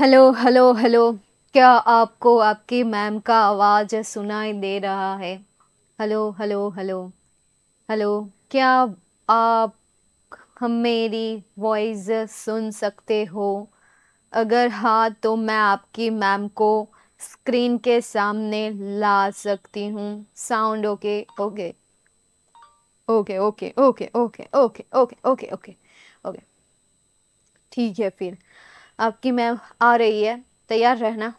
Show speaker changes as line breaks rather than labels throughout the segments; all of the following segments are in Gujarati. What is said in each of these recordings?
हेलो हेलो हेलो क्या आपको आपकी मैम का आवाज़ सुनाई दे रहा है हेलो हेलो हेलो हेलो क्या आप हम मेरी वॉइस सुन सकते हो अगर हाँ तो मैं आपकी मैम को स्क्रीन के सामने ला सकती हूँ sound okay okay okay okay okay okay okay okay okay okay okay ठीक है फिर आपकी मैम आ रही है तैयार रहना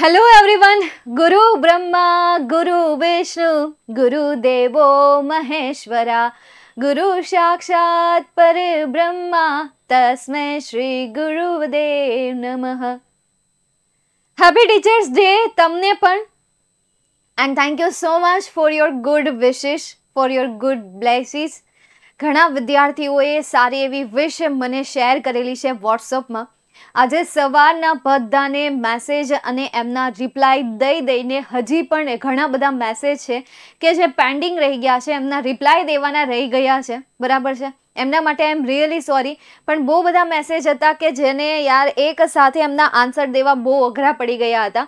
हेलो एवरीवन गुरु ब्रह्मा गुरु विष्णु गुरु देवो महेश्वरा गुरु साक्षात पर ब्रह्मा तस्मै श्री गुरुदेव नमः हैप्पी टीचर्स डे तमने पर and thank you so much for your good wishes for your good blessings ઘણા વિદ્યાર્થીઓએ સારી એવી વિશ મને શેર કરેલી છે વોટ્સઅપમાં આજે સવારના બધાને મેસેજ અને એમના રિપ્લાય દઈ દઈને હજી પણ ઘણા બધા મેસેજ છે કે જે પેન્ડિંગ રહી ગયા છે એમના રિપ્લાય દેવાના રહી ગયા છે બરાબર છે એમના માટે આઈ એમ રિયલી સોરી પણ બહુ બધા મેસેજ હતા કે જેને યાર એક સાથે એમના આન્સર દેવા બહુ અઘરા પડી ગયા હતા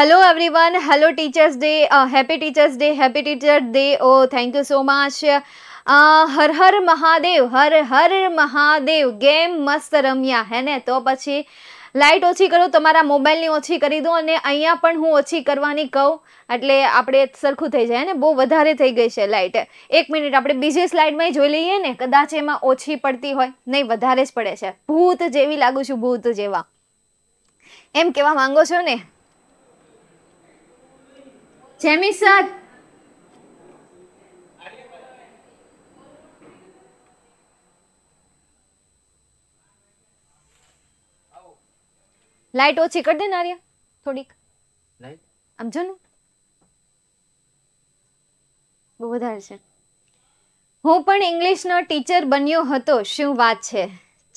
hello everyone hello teachers day happy teachers day happy teacher day oh thank you so much હર હર મહાદેવ હર હર મહાદેવ ગેમ મસ્ત રમ્યા હે ને તો પછી લાઇટ ઓછી કરો તમારા મોબાઈલની ઓછી કરી દો અને અહીંયા પણ હું ઓછી કરવાની કહું એટલે આપણે સરખું થઈ જાય ને બહુ વધારે થઈ ગઈ છે લાઇટ એક મિનિટ આપણે બીજી સ્લાઇડમાં જોઈ લઈએ ને કદાચ એમાં ઓછી પડતી હોય નહીં વધારે જ પડે છે ભૂત જેવી લાગુ છું ભૂત જેવા એમ કહેવા માંગો છો ને જેમી સર લાઈટ ઓછી કરી દે નારિયા થોડીક લાઈટ આમ જો ને બહુ વધારે છે હું પણ ઇંગ્લિશનો ટીચર બન્યો હતો શું વાત છે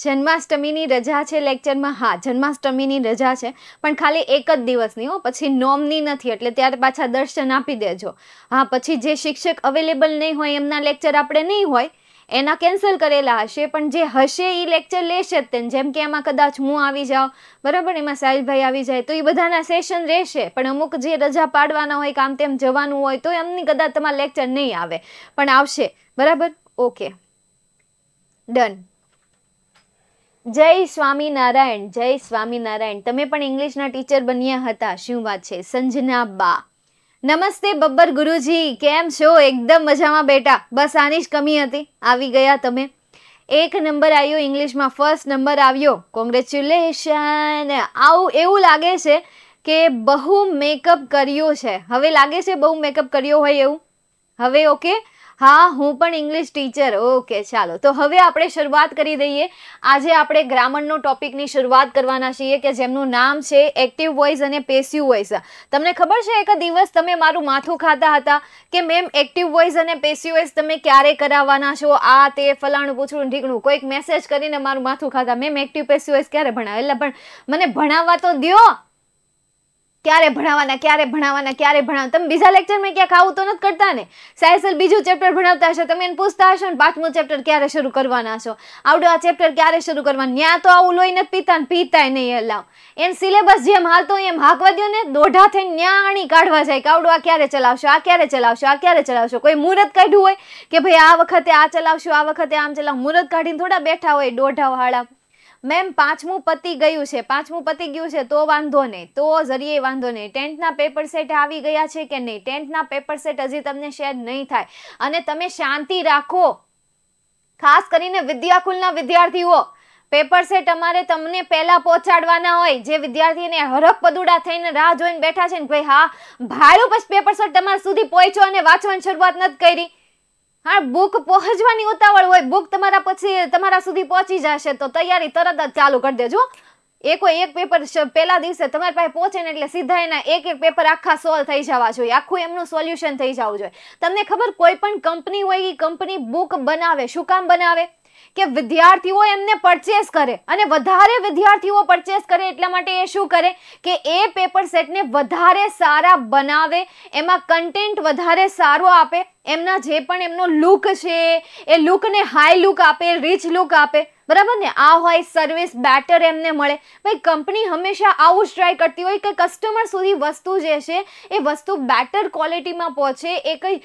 જન્માષ્ટમીની રજા છે લેક્ચરમાં હા જન્માષ્ટમીની રજા છે પણ ખાલી એક જ દિવસની હો પછી નોમની નથી એટલે ત્યારે પાછા દર્શન આપી દેજો હા પછી જે શિક્ષક અવેલેબલ નહીં હોય એમના લેક્ચર આપણે નહીં હોય એના કેન્સલ કરેલા હશે પણ જે હશે એ લેક્ચર લેશે જ તેને જેમ કે એમાં કદાચ હું આવી જાઉં બરાબર એમાં સાહેબભાઈ આવી જાય તો એ બધાના સેશન રહેશે પણ અમુક જે રજા પાડવાના હોય કામ તેમ જવાનું હોય તો એમની કદાચ તમારે લેક્ચર નહીં આવે પણ આવશે બરાબર ઓકે ડન જય સ્વામિનારાયણ જય સ્વામિનારાયણ તમે પણ ઇંગ્લિશના ટીચર બન્યા હતા શું વાત છે સંજના બા નમસ્તે બબ્બર ગુરુજી કેમ છો એકદમ મજામાં બેટા બસ આની જ કમી હતી આવી ગયા તમે એક નંબર આવ્યો ઇંગ્લિશમાં ફર્સ્ટ નંબર આવ્યો કોંગ્રેચ્યુલેશન આવું એવું લાગે છે કે બહુ મેકઅપ કર્યો છે હવે લાગે છે બહુ મેકઅપ કર્યો હોય એવું હવે ઓકે હા હું પણ ઇંગ્લિશ ટીચર ઓકે ચાલો તો હવે આપણે શરૂઆત કરી દઈએ આજે આપણે ગ્રામરનો ટોપિકની શરૂઆત કરવાના છીએ કે જેમનું નામ છે એક્ટિવ વોઇસ અને પેસિવ વોઇસ તમને ખબર છે એક દિવસ તમે મારું માથું ખાતા હતા કે મેમ એક્ટિવ વોઇસ અને પેસિવ વોઇસ તમે ક્યારે કરાવવાના છો આ તે ફલાણું પૂછડું ઢીકણું કોઈક મેસેજ કરીને મારું માથું ખાતા મેમ એક્ટિવ પેસિવ વોઇસ ક્યારે ભણાવે એટલે પણ મને ભણાવવા તો દો ક્યારે ભણાવવાના ક્યારે ભણાવવાના ક્યારે ભણાવ તમે બીજા લેક્ચરમાં ક્યાંક આવું તો નથી કરતા ને સાહેબ સર બીજું ચેપ્ટર ભણાવતા હશો તમે એને પૂછતા હશો ને પાંચમું ચેપ્ટર ક્યારે શરૂ કરવાના છો આવડું આ ચેપ્ટર ક્યારે શરૂ કરવાનું ન્યા તો આવું લોહી નથી પીતા ને પીતાય નહીં હલાવ એમ સિલેબસ જેમ હાલતો એમ હાકવા દો ને દોઢા થઈને ન્યાણી કાઢવા જાય કે આવડું આ ક્યારે ચલાવશો આ ક્યારે ચલાવશો આ ક્યારે ચલાવશો કોઈ મુહૂર્ત કાઢ્યું હોય કે ભાઈ આ વખતે આ ચલાવશો આ વખતે આમ ચલાવ મુહૂર્ત કાઢીને થોડા બેઠા હોય દોઢા મેમ પાંચમું પતી ગયું છે પાંચમું પતી ગયું છે તો વાંધો નહીં તો જરીએ વાંધો નહીં ટેન્થના પેપર સેટ આવી ગયા છે કે નહીં ટેન્થના પેપર સેટ હજી તમને શેર નહીં થાય અને તમે શાંતિ રાખો ખાસ કરીને વિદ્યાકુલના વિદ્યાર્થીઓ પેપર સેટ અમારે તમને પહેલાં પહોંચાડવાના હોય જે વિદ્યાર્થીને હરખ પદુડા થઈને રાહ જોઈને બેઠા છે ને ભાઈ હા ભાડું પછી પેપર સેટ તમારા સુધી પહોંચ્યો અને વાંચવાની શરૂઆત નથી કરી હા બુક પહોંચવાની ઉતાવળ હોય બુક તમારા પછી તમારા સુધી પહોંચી જશે તો તૈયારી તરત જ ચાલુ કરી દેજો એક એક પેપર પહેલા દિવસે તમારી પાસે પહોંચે ને એટલે સીધા એના એક એક પેપર આખા સોલ્વ થઈ જવા જોઈએ આખું એમનું સોલ્યુશન થઈ જવું જોઈએ તમને ખબર કોઈ પણ કંપની હોય એ કંપની બુક બનાવે શું કામ બનાવે કે વિદ્યાર્થીઓ એમને પરચેસ કરે અને વધારે વિદ્યાર્થીઓ પરચેસ કરે એટલા માટે એ શું કરે કે એ પેપર સેટને વધારે સારા બનાવે એમાં કન્ટેન્ટ વધારે સારો આપે એમના જે પણ એમનો લુક છે એ લુકને હાઈ લુક આપે રીચ લુક આપે બરાબર ને આ હોય સર્વિસ બેટર એમને મળે ભાઈ કંપની હંમેશા આવું જ ટ્રાય કરતી હોય કે કસ્ટમર સુધી વસ્તુ જે છે એ વસ્તુ બેટર ક્વોલિટીમાં પહોંચે એ કંઈ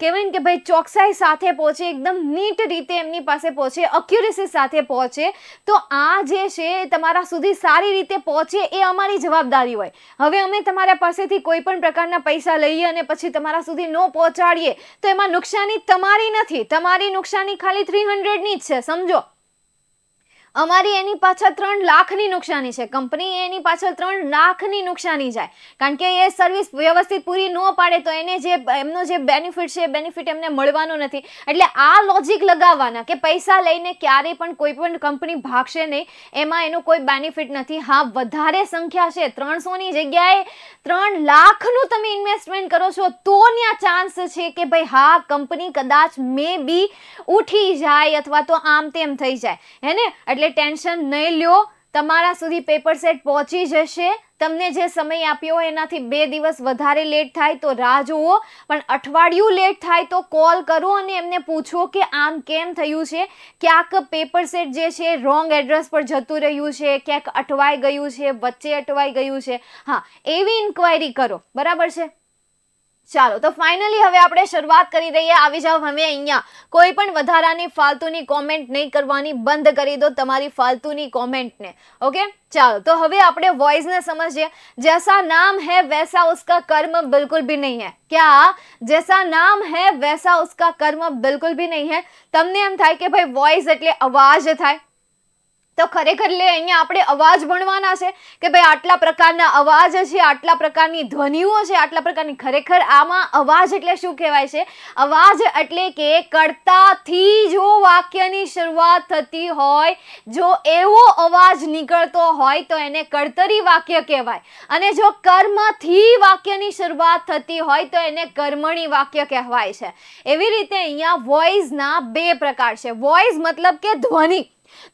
કહેવાય ને કે ભાઈ ચોકસાઈ સાથે પહોંચે એકદમ નીટ રીતે એમની પાસે પહોંચે અક્યુરેસી સાથે પહોંચે તો આ જે છે તમારા સુધી સારી રીતે પહોંચે એ અમારી જવાબદારી હોય હવે અમે તમારા પાસેથી કોઈ પણ પ્રકારના પૈસા લઈએ અને પછી તમારા સુધી ન પહોંચાડીએ તો એમાં નુકસાની તમારી નથી તમારી નુકસાની ખાલી થ્રી હંડ્રેડની જ છે સમજો અમારી એની પાછળ ત્રણ લાખની નુકસાની છે કંપની એની પાછળ ત્રણ લાખની નુકસાની જાય કારણ કે એ સર્વિસ વ્યવસ્થિત પૂરી ન પાડે તો એને જે એમનો જે બેનિફિટ છે બેનિફિટ એમને મળવાનું નથી એટલે આ લોજિક લગાવવાના કે પૈસા લઈને ક્યારેય પણ કોઈ પણ કંપની ભાગશે નહીં એમાં એનો કોઈ બેનિફિટ નથી હા વધારે સંખ્યા છે ત્રણસોની જગ્યાએ ત્રણ લાખનું તમે ઇન્વેસ્ટમેન્ટ કરો છો તો ત્યાં ચાન્સ છે કે ભાઈ હા કંપની કદાચ મે બી ઉઠી જાય અથવા તો આમ તેમ થઈ જાય હે ને એટલે એટલે ટેન્શન નહીં લ્યો તમારા સુધી પેપર સેટ પહોંચી જશે તમને જે સમય આપ્યો એનાથી બે દિવસ વધારે લેટ થાય તો રાહ જુઓ પણ અઠવાડિયું લેટ થાય તો કોલ કરો અને એમને પૂછો કે આમ કેમ થયું છે ક્યાંક પેપર સેટ જે છે રોંગ એડ્રેસ પર જતું રહ્યું છે ક્યાંક અટવાઈ ગયું છે વચ્ચે અટવાઈ ગયું છે હા એવી ઇન્ક્વાયરી કરો બરાબર છે ચાલો તો ફાઇનલી હવે આપણે શરૂઆત કરી દઈએ આવી જાઓ હવે અહીંયા કોઈ પણ વધારાની ફાલતુની કોમેન્ટ નહીં કરવાની બંધ કરી દો તમારી ફાલતુની કોમેન્ટને ઓકે ચાલો તો હવે આપણે વોઇસને સમજીએ જૈસા નામ હૈ વૈસા ઉસકા કર્મ બિલકુલ ભી નહીં હૈ ક્યા જૈસા નામ હૈ વૈસા ઉસકા કર્મ બિલકુલ ભી નહીં હૈ તમને એમ થાય કે ભાઈ વોઇસ એટલે અવાજ થાય તો ખરેખર લે અહીંયા આપણે અવાજ ભણવાના છે કે ભાઈ આટલા પ્રકારના અવાજ છે આટલા પ્રકારની ધ્વનિઓ છે આટલા પ્રકારની ખરેખર આમાં અવાજ એટલે શું કહેવાય છે અવાજ એટલે કે કરતાથી જો વાક્યની શરૂઆત થતી હોય જો એવો અવાજ નીકળતો હોય તો એને કરતરી વાક્ય કહેવાય અને જો કર્મથી વાક્યની શરૂઆત થતી હોય તો એને કર્મણી વાક્ય કહેવાય છે એવી રીતે અહીંયા વોઇસના બે પ્રકાર છે વોઇસ મતલબ કે ધ્વનિ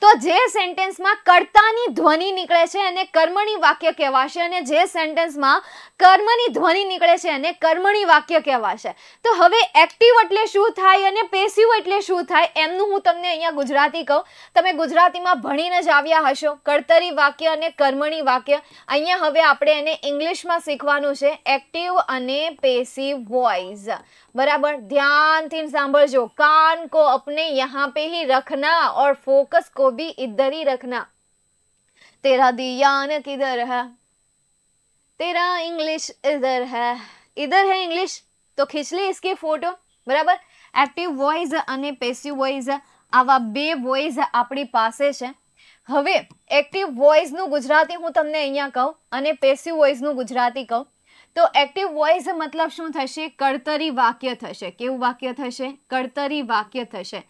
તો જે સેન્ટેન્સમાં કર્તાની ધ્વનિ નીકળે છે એને કર્મણી વાક્ય કહેવાશે અને જે સેન્ટેન્સમાં કર્મની ધ્વનિ નીકળે છે એને કર્મણી વાક્ય કહેવાશે તો હવે એક્ટિવ એટલે શું થાય અને પેસિવ એટલે શું થાય એમનું હું તમને અહીંયા ગુજરાતી કહું તમે ગુજરાતીમાં ભણીને જ આવ્યા હશો કર્તરી વાક્ય અને કર્મણી વાક્ય અહીંયા હવે આપણે એને ઇંગ્લિશમાં શીખવાનું છે એક્ટિવ અને પેસિવ વોઇસ બરાબર ધ્યાનથી સાંભળજો કાન કો અપને યહાં પે હી રખના ઓર ફોકસ उसको भी इधर ही रखना तेरा दियान किधर है तेरा इंग्लिश इधर है इधર હે ઇંગ્લિશ તો ખીચલી इसके ફોટો બરાબર એક્ટિવ વોઇસ અને પેસિવ વોઇસ આવા બે વોઇસ આપણી પાસે છે હવે એક્ટિવ વોઇસનું ગુજરાતી હું તમને અહીંયા કહું અને પેસિવ વોઇસનું ગુજરાતી કહું તો એક્ટિવ વોઇસ મતલબ શું થશે કડતરી વાક્ય થશે કેવું વાક્ય થશે કડતરી વાક્ય થશે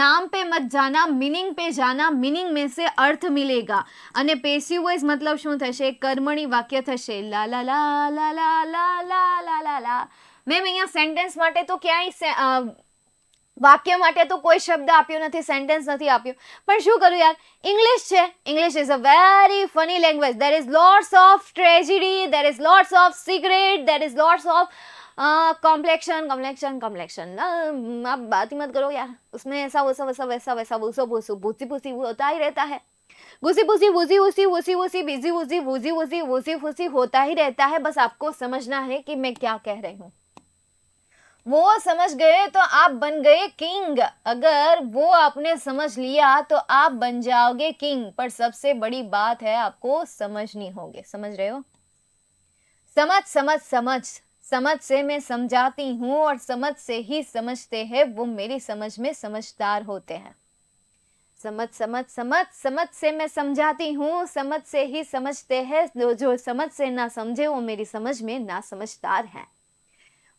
નામ પે મત જાના મિનિંગ પે જાના મિનિંગ મેં સે અર્થ મિલેગા અને પેસી વોઇસ મતલબ શું થશે કર્મણી વાક્ય થશે લા લા લા લા લા લા લા લા લા મેમ અહીંયા સેન્ટેન્સ માટે તો ક્યાંય वाक्य માટે તો કોઈ શબ્દ આપ્યો નથી સેન્ટેન્સ નથી આપ્યો પણ શું કરું યાર ઇંગ્લિશ છે English is a very funny language there is lotus of tragedy there is lotus of cigarette there is lotus of complexion complexion complexion અબ વાત ही मत करो यार उसमें ऐसा वो सब वैसा वैसा वो सब वो सब बुत्ती बुसी ઉതായി રહેતા હે બુસી બુસી બુજી ઉસી ઉસી વોસી વોસી બિઝી ઉજી વુજી વુજી વુજી વોસી ખુસી હોતા હી રહેતા હે બસ આપકો સમજના હે કે મેં ક્યા કહે રહી હું वो समझ गए तो आप बन गए किंग अगर वो आपने समझ लिया तो आप बन जाओगे किंग पर सबसे बड़ी बात है आपको समझनी होगी समझ रहे हो समझ समझ समझ समझ से मैं समझाती हूँ और समझ से ही समझते हैं वो मेरी समझ में समझदार होते हैं समझ समझ समझ समझ से मैं समझाती हूँ समझ से ही समझते हैं जो समझ से ना समझे वो मेरी समझ में ना समझदार हैं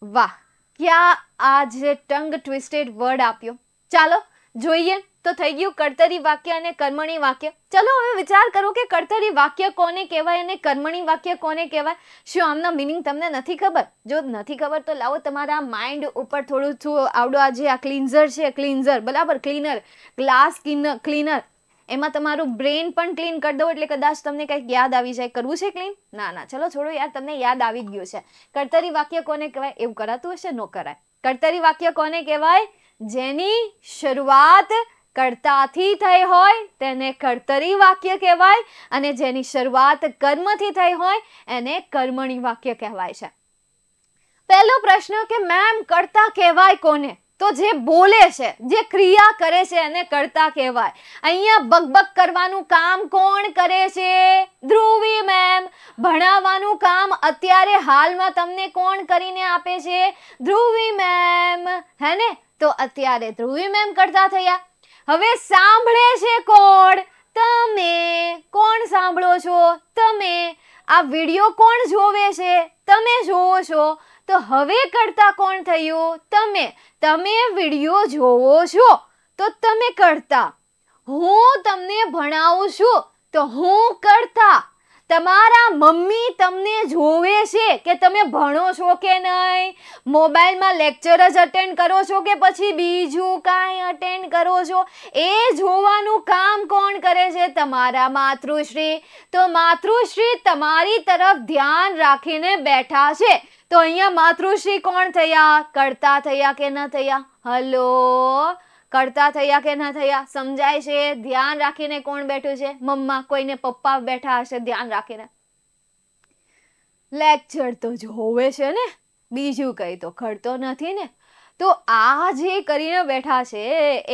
वाह ક્યાં આ ટંગ ટ્વિસ્ટેડ વર્ડ આપ્યો ચાલો જોઈએ તો થઈ ગયું કર્તરી વાક્ય અને કર્મણી વાક્ય ચલો હવે વિચાર કરો કે કર્તરી વાક્ય કોને કહેવાય અને કર્મણી વાક્ય કોને કહેવાય શું આમનો મિનિંગ તમને નથી ખબર જો નથી ખબર તો લાવો તમારા માઇન્ડ ઉપર થોડું આવડો આ જે આ ક્લિન્ઝર છે ક્લિન્ઝર બરાબર ક્લીનર ગ્લાસ ક્લીનર એમાં તમારું બ્રેન પણ ક્લીન કરી દો એટલે કદાચ તમને કંઈક યાદ આવી જાય કરવું છે ક્લીન ના ના ચલો છોડો યાર તમને યાદ આવી ગયું છે કર્તરી વાક્ય કોને કહેવાય એવું કરાતું હશે ન કરાય કર્તરી વાક્ય કોને કહેવાય જેની શરૂઆત કરતાથી થઈ હોય તેને કરતરી વાક્ય કહેવાય અને જેની શરૂઆત કર્મથી થઈ હોય એને કર્મણી વાક્ય કહેવાય છે પહેલો પ્રશ્ન કે મેમ કરતા કહેવાય કોને તો જે બોલે છે જે ક્રિયા કરે છે એને કરતા કહેવાય અહીંયા બકબક કરવાનું કામ કોણ કરે છે ધ્રુવી મેમ ભણાવવાનું કામ અત્યારે હાલમાં તમને કોણ કરીને આપે છે ધ્રુવી મેમ હે ને તો અત્યારે ધ્રુવી મેમ કરતા થયા હવે સાંભળે છે કોણ તમે કોણ સાંભળો છો તમે આ વિડીયો કોણ જોવે છે તમે જોવો છો તો હવે કરતા કોણ થયું તમે તમે વિડીયો જોવો છો તો તમે કરતા હું તમને ભણાવું છું તો હું કરતા તમારા મમ્મી તમને જોવે છે કે તમે ભણો છો કે નહીં મોબાઈલમાં લેક્ચર જ અટેન્ડ કરો છો કે પછી બીજું કાંઈ અટેન્ડ કરો છો એ જોવાનું કામ કોણ કરે છે તમારા માતૃશ્રી તો માતૃશ્રી તમારી તરફ ધ્યાન રાખીને બેઠા છે તો અહીંયા માતૃશ્રી કોણ થયા કરતા થયા કે ન થયા હલો કરતા થયા કે ના થયા સમજાય છે ધ્યાન રાખીને કોણ બેઠું છે મમ્મા કોઈને પપ્પા બેઠા હશે ધ્યાન રાખીને લેક્ચર તો જોવે છે ને બીજું કંઈ તો કરતો નથી ને તો આ જે કરીને બેઠા છે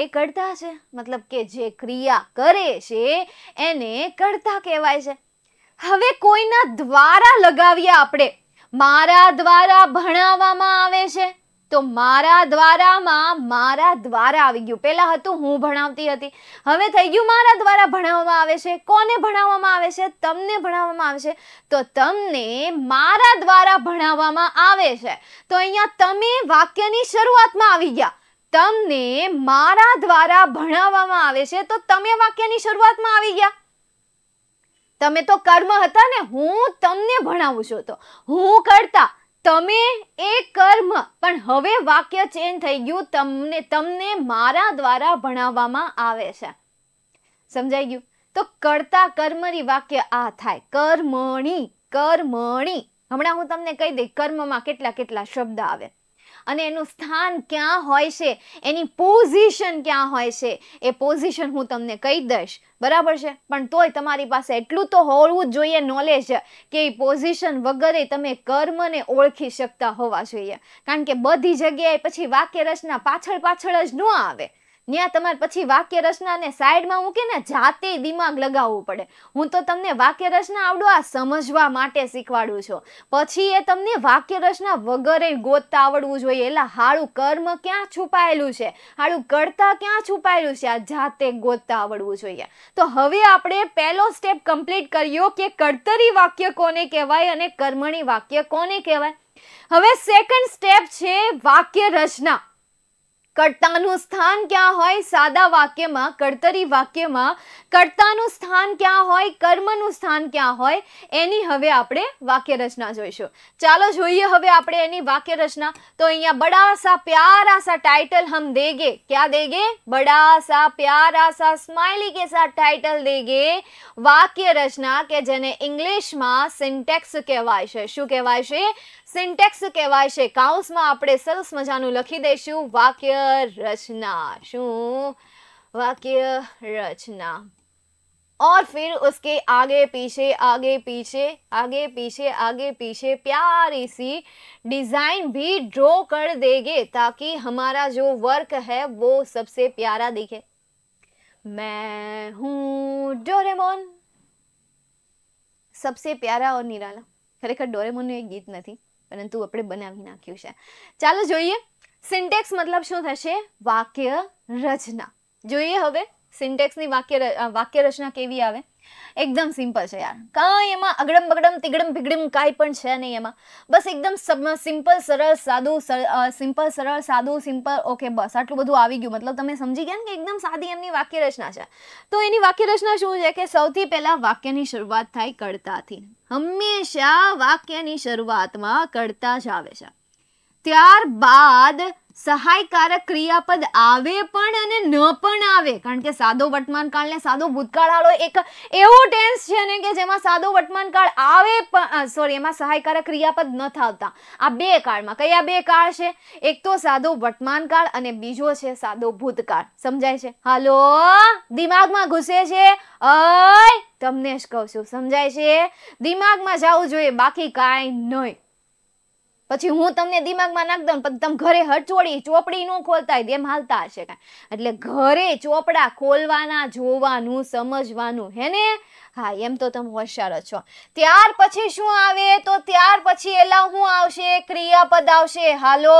એ કરતા છે મતલબ કે જે ક્રિયા કરે છે એને કરતા કહેવાય છે હવે કોઈના દ્વારા લગાવીએ આપણે મારા દ્વારા ભણાવવામાં આવે છે તો મારા દ્વારામાં મારા દ્વારા આવી ગયું પહેલા હતું હું ભણાવતી હતી હવે થઈ ગયું મારા દ્વારા ભણાવવામાં આવે છે કોને ભણાવવામાં આવે છે તમને ભણાવવામાં આવે છે તો તમને મારા દ્વારા ભણાવવામાં આવે છે તો અહીંયા તમે વાક્યની શરૂઆતમાં આવી ગયા તમને મારા દ્વારા ભણાવવામાં આવે છે તો તમે વાક્યની શરૂઆતમાં આવી ગયા તમે તો કર્મ હતા ને હું તમને ભણાવું છું તો હું કરતા તમે એ કર્મ પણ હવે વાક્ય ચેન્જ થઈ ગયું તમને તમને મારા દ્વારા ભણાવવામાં આવે છે સમજાઈ ગયું તો કર્તા કર્મરી વાક્ય આ થાય કર્મણી કર્મણી હમણાં હું તમને કહી દઈ કર્મમાં કેટલા કેટલા શબ્દ આવે અને એનું સ્થાન ક્યાં હોય છે એની પોઝિશન ક્યાં હોય છે એ પોઝિશન હું તમને કહી દઈશ બરાબર છે પણ તોય તમારી પાસે એટલું તો હોવું જ જોઈએ નોલેજ કે એ પોઝિશન વગરે તમે કર્મને ઓળખી શકતા હોવા જોઈએ કારણ કે બધી જગ્યાએ પછી વાક્ય રચના પાછળ પાછળ જ ન આવે ત્યાં તમારે પછી વાક્ય રચનાને સાઈડમાં મૂકીને જાતે દિમાગ લગાવવું પડે હું તો તમને વાક્ય રચના આવડો આ સમજવા માટે શીખવાડું છું પછી એ તમને વાક્ય રચના વગરે ગોતતા આવડવું જોઈએ એટલે હાળું કર્મ ક્યાં છુપાયેલું છે હાળું કરતા ક્યાં છુપાયેલું છે આ જાતે ગોતતા આવડવું જોઈએ તો હવે આપણે પહેલો સ્ટેપ કમ્પ્લીટ કર્યો કે કર્તરી વાક્ય કોને કહેવાય અને કર્મણી વાક્ય કોને કહેવાય હવે સેકન્ડ સ્ટેપ છે વાક્ય રચના કર્તાનું સ્થાન ક્યાં હોય સાદા વાક્યમાં કર્તરી વાક્યમાં કર્તાનું સ્થાન ક્યાં હોય કર્મનું સ્થાન ક્યાં હોય એની હવે આપણે વાક્ય જોઈશું ચાલો જોઈએ હવે આપણે એની વાક્ય તો અહીંયા બડા સા પ્યારા સા ટાઇટલ હમ દેગે ક્યાં દેગે બડા સા પ્યારા સા સ્માઇલી કે સા ટાઇટલ દેગે વાક્ય રચના કે જેને ઇંગ્લિશમાં સિન્ટેક્સ કહેવાય છે શું કહેવાય છે कहवाय કહેવાય काउंस કાઉન્સમાં આપણે सरस મજાનું लखी દઈશું वाक्य रचना શું वाक्य रचना और फिर उसके आगे पीछे आगे पीछे आगे पीछे आगे पीछे प्यारी सी डिज़ाइन भी ड्रॉ कर देंगे ताकि हमारा जो वर्क है वो सबसे प्यारा दिखे मैं हूँ डोरेमोन सबसे प्यारा और निराला खरेखर डोरेमोन एक गीत नहीं પરંતુ આપણે બનાવી નાખ્યું છે ચાલો જોઈએ સિન્ટેક્સ મતલબ શું થશે વાક્ય રચના જોઈએ હવે સિન્ટેક્સની વાક્ય વાક્ય રચના કેવી આવે એકદમ સિમ્પલ છે યાર કાંઈ એમાં અગડમ બગડમ તિગડમ ભીગડમ કાંઈ પણ છે નહીં એમાં બસ એકદમ સિમ્પલ સરળ સાદું સિમ્પલ સરળ સાદું સિમ્પલ ઓકે બસ આટલું બધું આવી ગયું મતલબ તમે સમજી ગયા ને કે એકદમ સાદી એમની વાક્ય રચના છે તો એની વાક્ય રચના શું છે કે સૌથી પહેલાં વાક્યની શરૂઆત થાય કડતાથી હંમેશા વાક્યની શરૂઆતમાં કડતા જ આવે છે ત્યારબાદ સહાયકારક ક્રિયાપદ આવે પણ અને ન પણ આવે કારણ કે સાદો વર્તમાન કાળને સાદો ભૂતકાળ વાળો એક એવો ટેન્સ છે ને કે જેમાં સાદો વર્તમાન કાળ આવે સોરી એમાં સહાયકારક ક્રિયાપદ ન થાવતા આ બે કાળમાં કયા બે કાળ છે એક તો સાદો વર્તમાન કાળ અને બીજો છે સાદો ભૂતકાળ સમજાય છે હાલો દિમાગમાં ઘૂસે છે અય તમને જ કહું છું સમજાય છે દિમાગમાં જવું જોઈએ બાકી કાંઈ નહીં પછી હું તમને દિમાગમાં નાખ દઉં તમે ઘરે હચોડી ચોપડી ન ખોલતા હોય એમ હાલતા હશે કાંઈ એટલે ઘરે ચોપડા ખોલવાના જોવાનું સમજવાનું હે ને હા એમ તો તમે હોશિયાર છો ત્યાર પછી શું આવે તો ત્યાર પછી એલા હું આવશે ક્રિયાપદ આવશે હાલો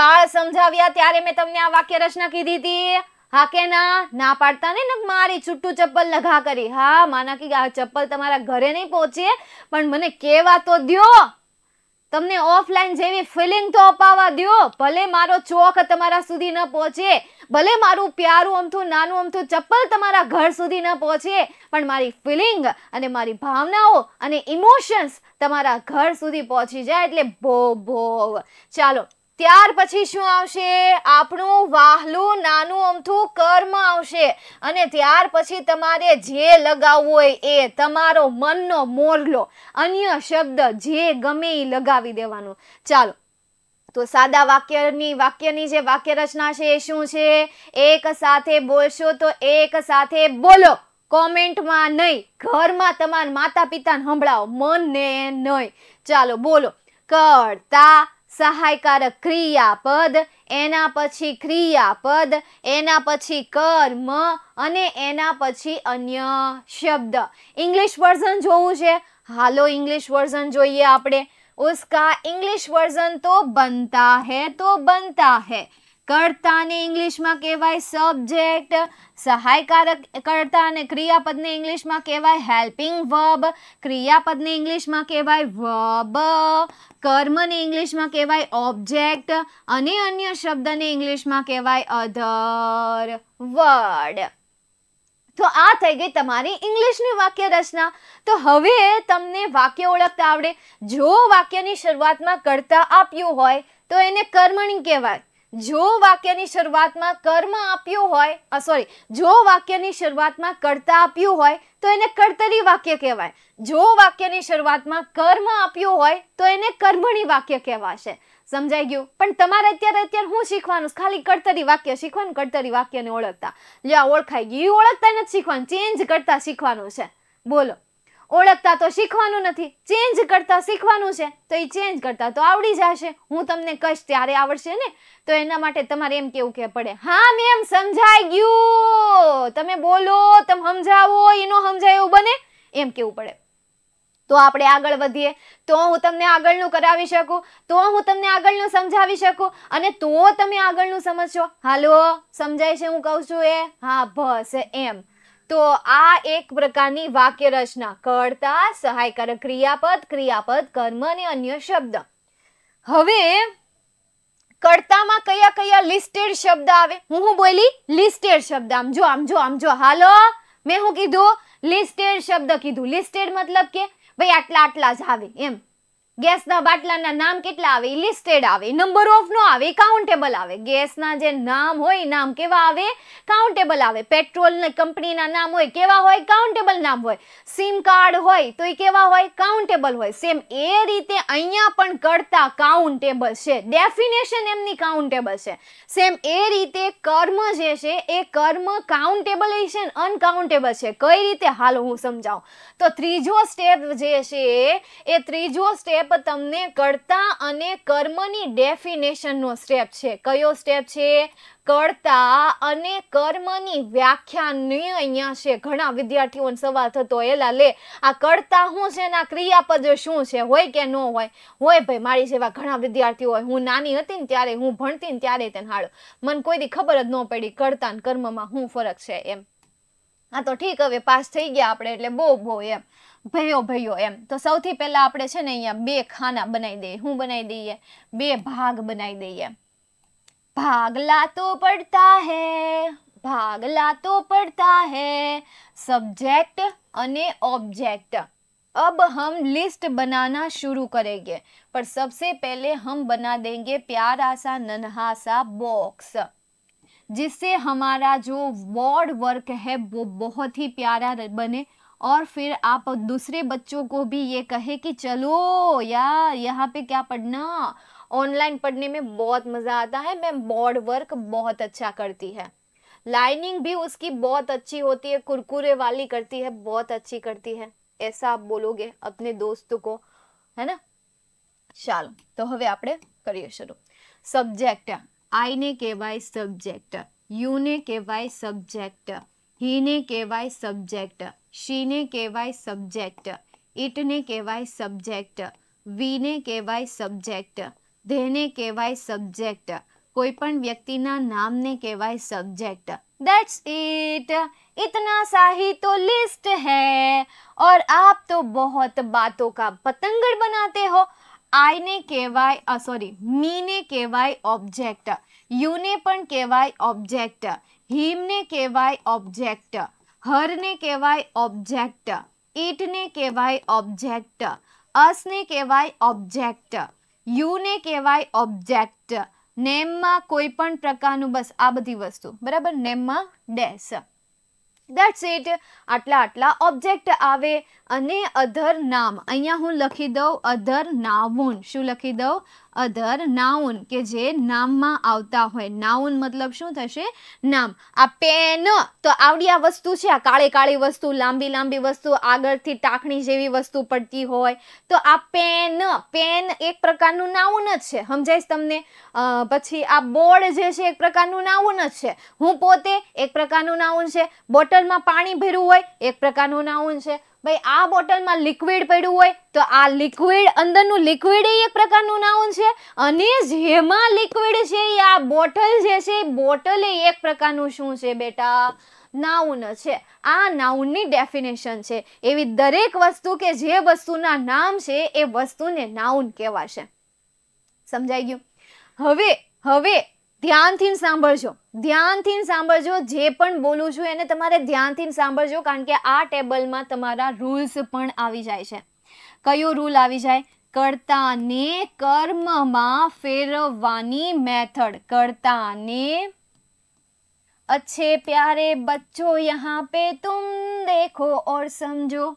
કાળ સમજાવ્યા ત્યારે મેં તમને આ વાક્ય રચના કીધી હતી હા કે ના ના પાડતા ને મારી છુટ્ટું ચપ્પલ લગા કરી હા માના કે ચપ્પલ તમારા ઘરે નહીં પહોંચે પણ મને કેવા તો દ્યો તમને ઓફલાઈન જેવી ફિલિંગ તો અપાવવા દો ભલે મારો ચોક તમારા સુધી ન પહોંચે ભલે મારું પ્યારું અમથું નાનું અમથું ચપ્પલ તમારા ઘર સુધી ન પહોંચે પણ મારી ફિલિંગ અને મારી ભાવનાઓ અને ઇમોશન્સ તમારા ઘર સુધી પહોંચી જાય એટલે ભો ભો ચાલો ત્યાર પછી શું આવશે આપણું વાહલું નાનું અમથું કર્મ આવશે અને ત્યાર પછી તમારે જે લગાવવું હોય એ તમારો મનનો મોરલો અન્ય શબ્દ જે ગમે એ લગાવી દેવાનો ચાલો તો સાદા વાક્યની વાક્યની જે વાક્ય રચના છે એ શું છે એક સાથે બોલશો તો એક સાથે બોલો કોમેન્ટમાં નહીં ઘરમાં તમારા માતા પિતાને સંભળાવો મનને નહીં ચાલો બોલો કરતા સહાયકારક ક્રિયાપદ એના પછી ક્રિયાપદ એના પછી કર્મ અને એના પછી અન્ય શબ્દ ઇંગ્લિશ વર્ઝન જોવું છે હાલો ઇંગ્લિશ વર્ઝન જોઈએ આપણે उसका ઇંગ્લિશ વર્ઝન તો બનતા है તો બનતા है કર્તાને ઇંગ્લિશમાં કહેવાય સબ્જેક્ટ સહાયકારક કર્તા અને ક્રિયાપદને ઇંગ્લિશમાં કહેવાય હેલ્પિંગ વર્બ ક્રિયાપદને ઇંગ્લિશમાં કહેવાય વર્બ કર્મને ઇંગ્લિશમાં કહેવાય ઓબ્જેક્ટ અને અન્ય શબ્દને ઇંગ્લિશમાં કહેવાય અધર વર્ડ તો આ થઈ ગઈ તમારી ઇંગ્લિશની વાક્ય રચના તો હવે તમને વાક્ય ઓળખતા આવડે જો વાક્યની શરૂઆતમાં કરતા આપ્યું હોય તો એને કર્મણી કહેવાય જો વાક્યની શરૂઆતમાં કર્મ આપ્યું હોય સોરી જો વાક્યની શરૂઆતમાં કર્તા આપ્યું હોય તો એને કર્તરી વાક્ય કહેવાય જો વાક્યની શરૂઆતમાં કર્મ આપ્યું હોય તો એને કર્મણી વાક્ય કહેવાશે સમજાઈ ગયું પણ તમારે અત્યારે અત્યારે હું શીખવાનું ખાલી કર્તરી વાક્ય શીખવાનું કર્તરી વાક્યને ઓળખતા લ્યો ઓળખાઈ ગયું ઓળખતા નથી શીખવાનું ચેન્જ કરતા શીખવાનું છે બોલો ઓળખતા તો શીખવાનું નથી ચેન્જ કરતા શીખવાનું છે તો એ ચેન્જ કરતા તો આવડી જશે હું તમને કહીશ ત્યારે આવડશે ને તો એના માટે તમારે એમ કેવું કે પડે હા મેમ સમજાઈ ગયું તમે બોલો તમે સમજાવો એનો સમજાય એવું બને એમ કેવું પડે તો આપણે આગળ વધીએ તો હું તમને આગળનું કરાવી શકું તો હું તમને આગળનું સમજાવી શકું અને તો તમે આગળનું સમજશો હાલો સમજાય છે હું કહું છું એ હા બસ એમ તો આ એક પ્રકારની વાક્ય રચના કરતા સહાયકારક ક્રિયાપદ ક્રિયાપદ કર્મ અને અન્ય શબ્દ હવે કર્તામાં કયા કયા લિસ્ટેડ શબ્દ આવે હું હું બોલી લિસ્ટેડ શબ્દ આમ જો આમ જો આમ જો હાલો મેં હું કીધું લિસ્ટેડ શબ્દ કીધું લિસ્ટેડ મતલબ કે ભાઈ આટલા આટલા જ આવે એમ ગેસના બાટલાના નામ કેટલા આવે લિસ્ટેડ આવે નંબર ઓફ નો આવે કાઉન્ટેબલ આવે ગેસના જે નામ હોય નામ કેવા આવે કાઉન્ટેબલ આવે પેટ્રોલ કંપનીના નામ હોય કેવા હોય કાઉન્ટેબલ નામ હોય સિમ કાર્ડ હોય તો એ કેવા હોય કાઉન્ટેબલ હોય સેમ એ રીતે અહીંયા પણ કરતા કાઉન્ટેબલ છે ડેફિનેશન એમની કાઉન્ટેબલ છે સેમ એ રીતે કર્મ જે છે એ કર્મ કાઉન્ટેબલ છે અનકાઉન્ટેબલ છે કઈ રીતે હાલ હું સમજાવું તો ત્રીજો સ્ટેપ જે છે એ ત્રીજો સ્ટેપ સ્ટેપ તમને કર્તા અને કર્મની ડેફિનેશનનો સ્ટેપ છે કયો સ્ટેપ છે કર્તા અને કર્મની વ્યાખ્યાની અહીંયા છે ઘણા વિદ્યાર્થીઓને સવાલ થતો એલા લે આ કર્તા શું છે એના ક્રિયાપદ શું છે હોય કે ન હોય હોય ભાઈ મારી જેવા ઘણા વિદ્યાર્થીઓ હોય હું નાની હતી ને ત્યારે હું ભણતી ને ત્યારે તેને હાડો મને કોઈથી ખબર જ ન પડી કરતા ને કર્મમાં શું ફરક છે એમ હા તો ઠીક હવે પાસ થઈ ગયા આપણે એટલે બહુ બહુ એમ भाइयों भाइयों एम तो સૌથી પહેલા આપણે છે ને અહીંયા બે ખાના બનાવી દઈએ હું બનાવી દઈએ બે ભાગ બનાવી દઈએ ભાગલા તો પડતા હે ભાગલા તો પડતા હે સબ્જેક્ટ અને ઓબ્જેક્ટ અબ હમ લિસ્ટ બનાના શુરુ કરેગે પર સબસે પહેલે હમ બના દેગે પ્યારા સા નનહા સા બોક્સ જિસસે હમારા જો વર્ડ વર્ક હે વો બહોત હી પ્યારા બને और फिर आप दूसरे बच्चों को भी ये कहे कि चलो यार यहाँ पे क्या पढ़ना ऑनलाइन पढ़ने में बहुत मज़ा आता है मैम बोर्ड वर्क बहुत अच्छा करती है लाइनिंग भी उसकी बहुत अच्छी होती है कुरकुरे वाली करती है बहुत अच्छी करती है ऐसा आप बोलोगे अपने दोस्त को है ना तो हम आप करिए शुरू सब्जेक्ट શરૂ સબ્જેક્ટ આઈને सब्जेक्ट સબ્જેક્ટ के वाई सब्जेक्ट ही ने कहवाय सब्जेक्ट शी ने कहवाय सब्जेक्ट इट ने कहवाय सब्जेक्ट वी ने कहवाय सब्जेक्ट धे ने कहवाय सब्जेक्ट कोईपन व्यक्ति नाम ने कहवाय सब्जेक्ट दैट्स इट इतना सा ही तो लिस्ट है और आप तो बहुत बातों का पतंगड़ बनाते हो आई ने कहवाय सॉरी मी ने कहवाय ऑब्जेक्ट यू ने पन कहवाय ऑब्जेक्ट હિમને કહેવાય ઓબ્જેક્ટ હરને કહેવાય ઓબ્જેક્ટ ને કહેવાય ઓબ્જેક્ટ અસને કહેવાય ઓબ્જેક્ટ યુને કહેવાય ઓબ્જેક્ટ નેમમાં કોઈ પણ પ્રકારનું બસ આ બધી વસ્તુ બરાબર નેમમાં ડેસ દેટ્સ ઇટ આટલા આટલા ઓબ્જેક્ટ આવે અને અધર નામ અહીંયા હું લખી દઉં અધર નાઉન શું લખી દઉં અધર નાઉન કે જે નામમાં આવતા હોય નાઉન મતલબ શું થશે નામ આ પેન તો આવડી આ વસ્તુ છે આ કાળી કાળી વસ્તુ લાંબી લાંબી વસ્તુ આગળથી ટાંકણી જેવી વસ્તુ પડતી હોય તો આ પેન પેન એક પ્રકારનું નાઉન જ છે સમજાય તમને પછી આ બોર્ડ જે છે એક પ્રકારનું નાઉન જ છે હું પોતે એક પ્રકારનું નાઉન છે બોટલમાં પાણી ભર્યું હોય એક પ્રકારનું નાઉન છે ભાઈ આ બોટલમાં લિક્વિડ પડ્યું હોય તો આ લિક્વિડ અંદરનું લિક્વિડ એ એક પ્રકારનું નાઉન છે અને જેમાં લિક્વિડ છે એ આ બોટલ જે છે બોટલ એ એક પ્રકારનું શું છે બેટા નાઉન છે આ નાઉનની ડેફિનેશન છે એવી દરેક વસ્તુ કે જે વસ્તુના નામ છે એ વસ્તુને નાઉન કહેવાશે સમજાઈ ગયું હવે હવે ધ્યાનથી સાંભળજો ધ્યાનથી સાંભળજો જે પણ બોલું છું એને તમારે ધ્યાનથી સાંભળજો કારણ કે આ ટેબલમાં તમારા રૂલ્સ પણ આવી જાય છે કયો રૂલ આવી જાય કર્તાને કર્મમાં ફેરવવાની મેથડ કર્તાને અચ્છે પ્યારે બચ્ચો યહાં પે તુમ દેખો ઓર સમજો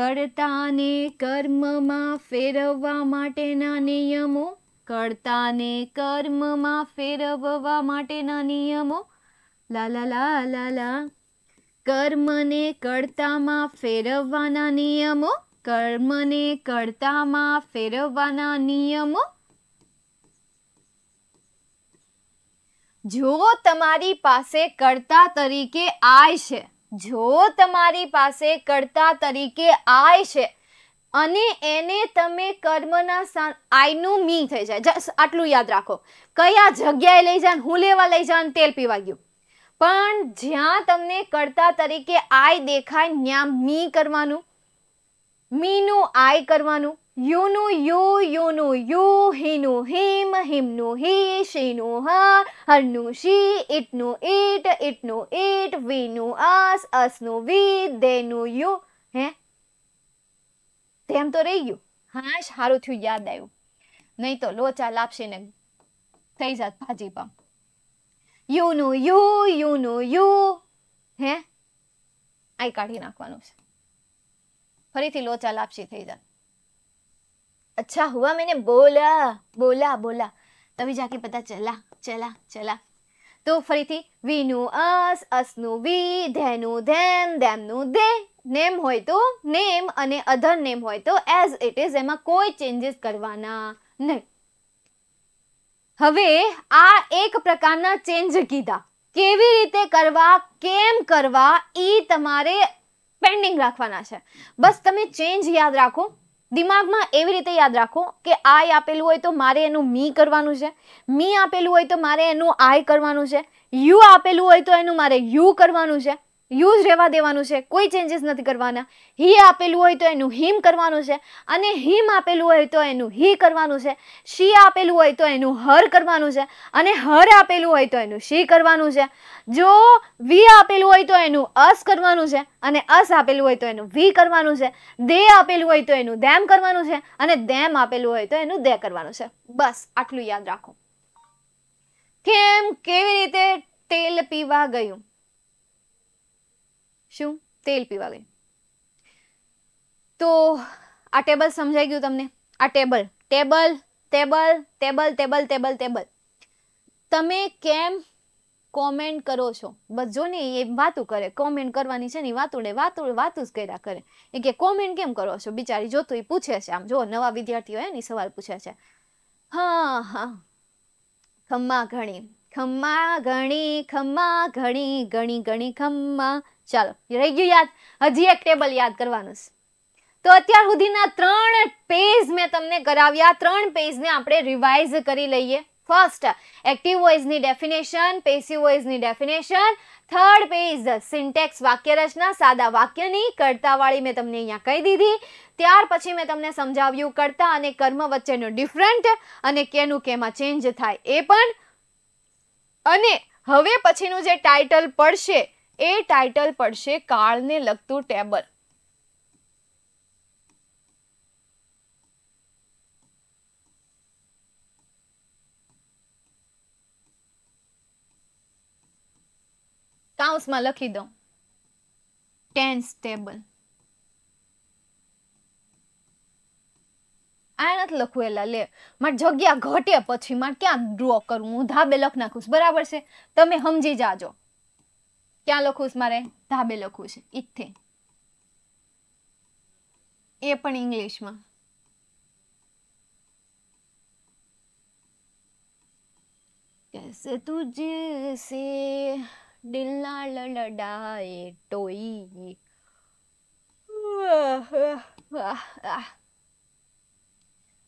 કર્તાને કર્મમાં ફેરવવા માટેના નિયમો કર્તાને કર્મમાં ફેરવવા માટેના નિયમો લા લા કર્મને કર્તામાં ફેરવવાના નિયમો કર્મને કર્તામાં ફેરવવાના નિયમો જો તમારી પાસે કર્તા તરીકે આય છે જો તમારી પાસે કર્તા તરીકે આય છે અને એને તમે કર્મના આઈનું મી થઈ જાય આટલું યાદ રાખો કયા જગ્યાએ લઈ જાય હું લેવા લઈ જાય તેલ પીવા ગયું પણ જ્યાં તમને કરતા તરીકે આય દેખાય ત્યાં મી કરવાનું મીનું આઈ કરવાનું યુનું યુ યુનું યુ હીનું હિમ હિમનું હી શીનું હા હરનું શી ઈટનું ઈટ ઈટનું ઈટ વીનું આસ અસનું વી દેનું યુ હે તેમ તો રહી ગયું હા સારું થયું યાદ આવ્યું નહીં તો લોચા લાપસીને થઈ જાત ભાજી પામ યુનું યુ યુનું યુ હે આઈ કાઢી નાખવાનું છે ફરીથી લોચા લાપસી થઈ જાત અચ્છા હુઆ મેને બોલા બોલા બોલા તમે जाके પતા ચલા ચલા ચલા તો ફરીથી વીનું અસ અસનું વી ધેનું ધેમ ધેમનું દે નેમ હોય તો નેમ અને અધર નેમ હોય તો એઝ ઇટ ઇઝ એમાં કોઈ ચેન્જીસ કરવાના નહીં હવે આ એક પ્રકારના ચેન્જ કીધા કેવી રીતે કરવા કેમ કરવા એ તમારે પેન્ડિંગ રાખવાના છે બસ તમે ચેન્જ યાદ રાખો દિમાગમાં એવી રીતે યાદ રાખો કે આઈ આપેલું હોય તો મારે એનું મી કરવાનું છે મી આપેલું હોય તો મારે એનું આઈ કરવાનું છે યુ આપેલું હોય તો એનું મારે યુ કરવાનું છે યુઝ રહેવા દેવાનું છે કોઈ ચેન્જીસ નથી કરવાના હી આપેલું હોય તો એનું હિમ કરવાનું છે અને હિમ આપેલું હોય તો એનું હી કરવાનું છે શી આપેલું હોય તો એનું હર કરવાનું છે અને હર આપેલું હોય તો એનું શી કરવાનું છે જો વી આપેલું હોય તો એનું અસ કરવાનું છે અને અસ આપેલું હોય તો એનું વી કરવાનું છે દે આપેલું હોય તો એનું દેમ કરવાનું છે અને દેમ આપેલું હોય તો એનું દે કરવાનું છે બસ આટલું યાદ રાખો કેમ કેવી રીતે તેલ પીવા ગયું શું તેલ પીવા ગઈ તો આ ટેબલ સમજાઈ ગયું તમને આ table table table table table table table તમે કેમ કોમેન્ટ કરો છો બસ ને એ વાતું કરે કોમેન્ટ કરવાની છે ને વાતુડે વાતુડ વાતું જ કર્યા કરે એ કે કોમેન્ટ કેમ કરો છો બિચારી જોતું એ પૂછે છે આમ જો નવા વિદ્યાર્થીઓ એની સવાલ પૂછે છે હા હા ખમ્મા ઘણી ખમ્મા ઘણી ખમ્મા ઘણી ઘણી ઘણી ખમ્મા ચાલો રહી ગયું યાદ હજી એક ટેબલ યાદ કરવાનું છે તો અત્યાર સુધીના ત્રણ પેજ મેં તમને કરાવ્યા ત્રણ પેજને આપણે રિવાઇઝ કરી લઈએ ફર્સ્ટ એક્ટિવ વોઇસની ડેફિનેશન પેસિવ વોઇસની ડેફિનેશન થર્ડ પેજ સિન્ટેક્સ વાક્ય રચના સાદા વાક્યની કર્તાવાળી મેં તમને અહીંયા કહી દીધી ત્યાર પછી મેં તમને સમજાવ્યું કર્તા અને કર્મ વચ્ચેનો ડિફરન્ટ અને કેનું કેમાં ચેન્જ થાય એ પણ અને હવે પછીનું જે ટાઇટલ પડશે એ ટાઇટલ પડશે કાળને લગતું ટેબલ કાઉન્સમાં લખી દઉં ટેન્સ ટેબલ આ નથી લખવું એલા લે મારે જગ્યા ઘટે પછી મારે ક્યાં ડ્રો કરવું હું ધાબે લખ નાખું બરાબર છે તમે સમજી જાજો ક્યાં લખું છે મારે ધાબે લખું છે ઇથે એ પણ ઇંગ્લિશમાં कैसे तुझसे दिल ना लड़ाए टोई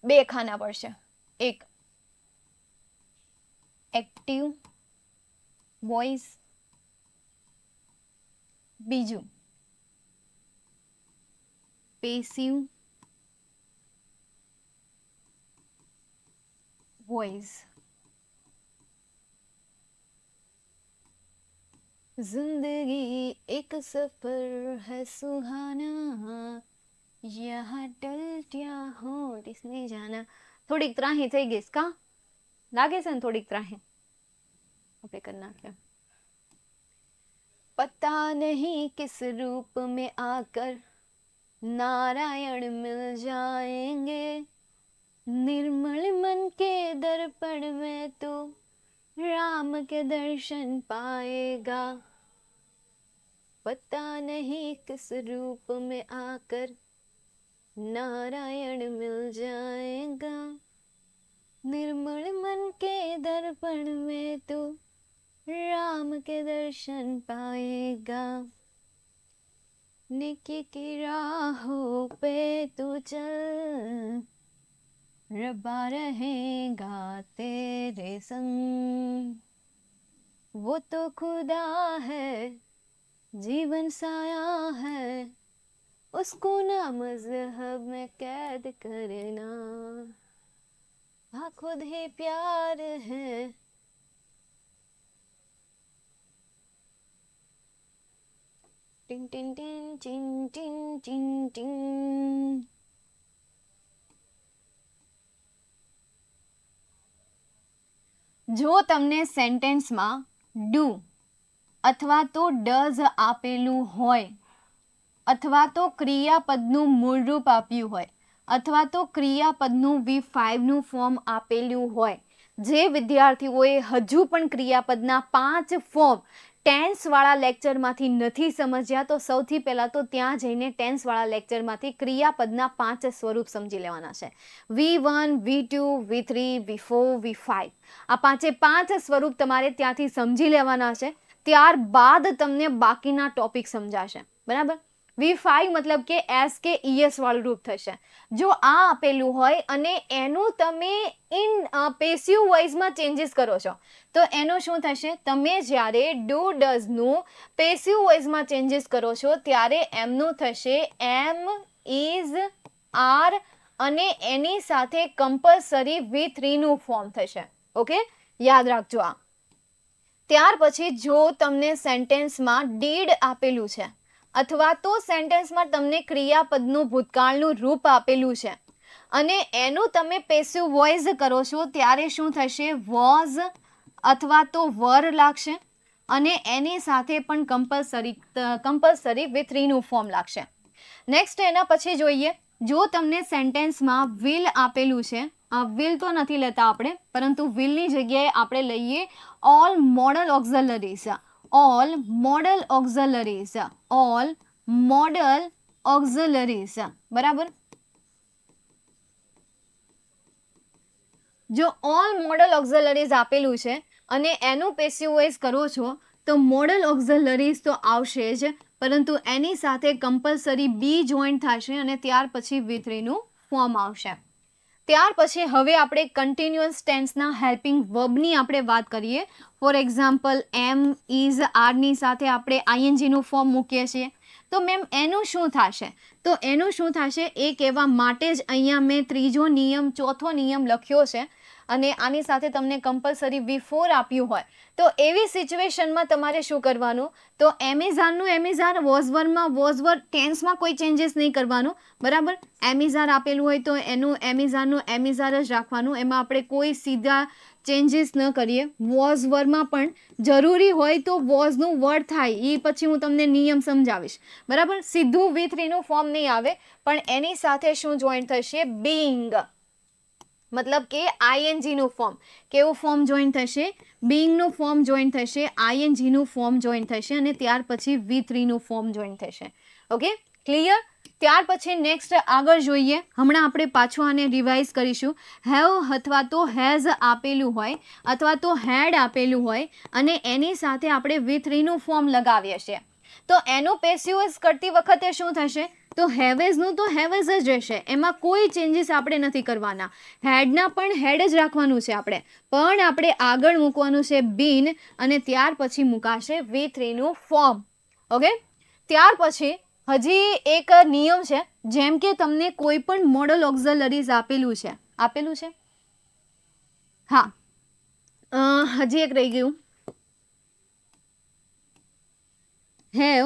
બે ખાના પડશે એક એક્ટિવ વોઇસ बीजू पेसिव वॉइस जिंदगी एक सफर है सुहाना यहाँ टलटिया हो इसने जाना थोड़ी तरह ही थे इसका लागे सन थोड़ी तरह ही करना क्या पता नहीं किस रूप में आकर नारायण मिल जाएंगे निर्मल मन के दर्पण में तो राम के दर्शन पाएगा पता नहीं किस रूप में आकर नारायण मिल जाएगा निर्मल मन के दर्पण में तो राम के दर्शन पाएगा निकी की राहों पे तू चल रबा रहेगा तेरे संग वो तो खुदा है जीवन साया है उसको ना मजहब में कैद करना हाँ, खुद ही प्यार है Ding, ding, ding, ding, ding, ding, ding. જો તમને સેન્ટેન્સમાં ડુ અથવા તો ડઝ આપેલું હોય અથવા તો ક્રિયાપદનું મૂળરૂપ આપ્યું હોય અથવા તો ક્રિયાપદનું વી ફાઇવનું ફોર્મ આપેલું હોય જે વિદ્યાર્થીઓએ હજુ પણ ક્રિયાપદના પાંચ ફોર્મ ટેન્સવાળા લેક્ચરમાંથી નથી સમજ્યા તો સૌથી પહેલાં તો ત્યાં જઈને ટેન્સવાળા લેક્ચરમાંથી ક્રિયાપદના પાંચ સ્વરૂપ સમજી લેવાના છે V one V two V three V four V five આ પાંચે પાંચ સ્વરૂપ તમારે ત્યાંથી સમજી લેવાના છે ત્યારબાદ તમને બાકીના ટોપિક સમજાશે બરાબર વી ફાઈવ મતલબ કે એસ કે ઈએસ વાળું રૂપ થશે જો આ આપેલું હોય અને એનું તમે ઇન પેસિવ વોઇસમાં ચેન્જીસ કરો છો તો એનું શું થશે તમે જ્યારે ડુ ડઝનું પેસિવ વોઇસમાં ચેન્જીસ કરો છો ત્યારે એમનું થશે એમ ઇઝ આર અને એની સાથે કમ્પલસરી વી થ્રીનું ફોર્મ થશે ઓકે યાદ રાખજો આ ત્યાર પછી જો તમને સેન્ટેન્સમાં ડીડ આપેલું છે અથવા તો સેન્ટેન્સમાં તમને ક્રિયાપદનું ભૂતકાળનું રૂપ આપેલું છે અને એનું તમે પેસિવ વોઇઝ કરો છો ત્યારે શું થશે વોઝ અથવા તો વર લાગશે અને એની સાથે પણ કમ્પલસરી કમ્પલસરી વિથ રીનું ફોર્મ લાગશે નેક્સ્ટ એના પછી જોઈએ જો તમને સેન્ટેન્સમાં વિલ આપેલું છે આ વિલ તો નથી લેતા આપણે પરંતુ વિલની જગ્યાએ આપણે લઈએ all modal auxiliaries all model auxiliaries all model auxiliaries બરાબર જો ઓલ મોડલ ઓક્ઝલરીઝ આપેલું છે અને એનું પેસીઓએસ કરો છો તો મોડલ ઓક્ઝલરીઝ તો આવશે જ પરંતુ એની સાથે કમ્પલસરી બી જોઈન્ટ થશે અને ત્યાર પછી વી ફોર્મ આવશે ત્યાર પછી હવે આપણે કન્ટિન્યુઅસ ટેન્સના હેલ્પિંગ વર્બની આપણે વાત કરીએ ફોર એક્ઝામ્પલ એમ ઇઝ આરની સાથે આપણે આઈએનજીનું ફોર્મ મૂકીએ છીએ તો મેમ એનું શું થશે તો એનું શું થશે એ કહેવા માટે જ અહીંયા મેં ત્રીજો નિયમ ચોથો નિયમ લખ્યો છે અને આની સાથે તમને કમ્પલસરી વી ફોર આપ્યું હોય તો એવી સિચ્યુએશનમાં તમારે શું કરવાનું તો એમેઝાનનું એમેઝાન વોઝવરમાં વોઝવર ટેન્સમાં કોઈ ચેન્જીસ નહીં કરવાનું બરાબર એમેઝાર આપેલું હોય તો એનું એમેઝાનનું એમેઝાર જ રાખવાનું એમાં આપણે કોઈ સીધા ચેન્જીસ ન કરીએ વોઝ વરમાં પણ જરૂરી હોય તો વોઝનું વર્ડ થાય એ પછી હું તમને નિયમ સમજાવીશ બરાબર સીધું વી થ્રીનું ફોર્મ નહીં આવે પણ એની સાથે શું જોઈન્ટ થશે બિંગ મતલબ કે આઈએનજીનું ફોર્મ કેવું ફોર્મ જોઈન થશે બિંગનું ફોર્મ જોઈન થશે આઈએનજીનું ફોર્મ જોઈન થશે અને ત્યાર પછી વી થ્રીનું ફોર્મ જોઈન થશે ઓકે ક્લિયર ત્યાર પછી નેક્સ્ટ આગળ જોઈએ હમણાં આપણે પાછું આને રિવાઇઝ કરીશું હેવ અથવા તો હેઝ આપેલું હોય અથવા તો હેડ આપેલું હોય અને એની સાથે આપણે વી થ્રીનું ફોર્મ લગાવીએ છીએ તો એનું પેસ્યુઅસ કરતી વખતે શું થશે તો હેવેઝનું તો હેવેઝ જ રહેશે એમાં કોઈ ચેન્જીસ આપણે નથી કરવાના હેડના પણ હેડ જ રાખવાનું છે આપણે પણ આપણે આગળ મૂકવાનું છે બીન અને ત્યાર પછી મૂકાશે વી થ્રીનું ફોર્મ ઓકે ત્યાર પછી હજી એક નિયમ છે જેમ કે તમને કોઈ પણ મોડલ ઓક્ઝલરીઝ આપેલું છે આપેલું છે હા હજી એક રહી ગયું હેવ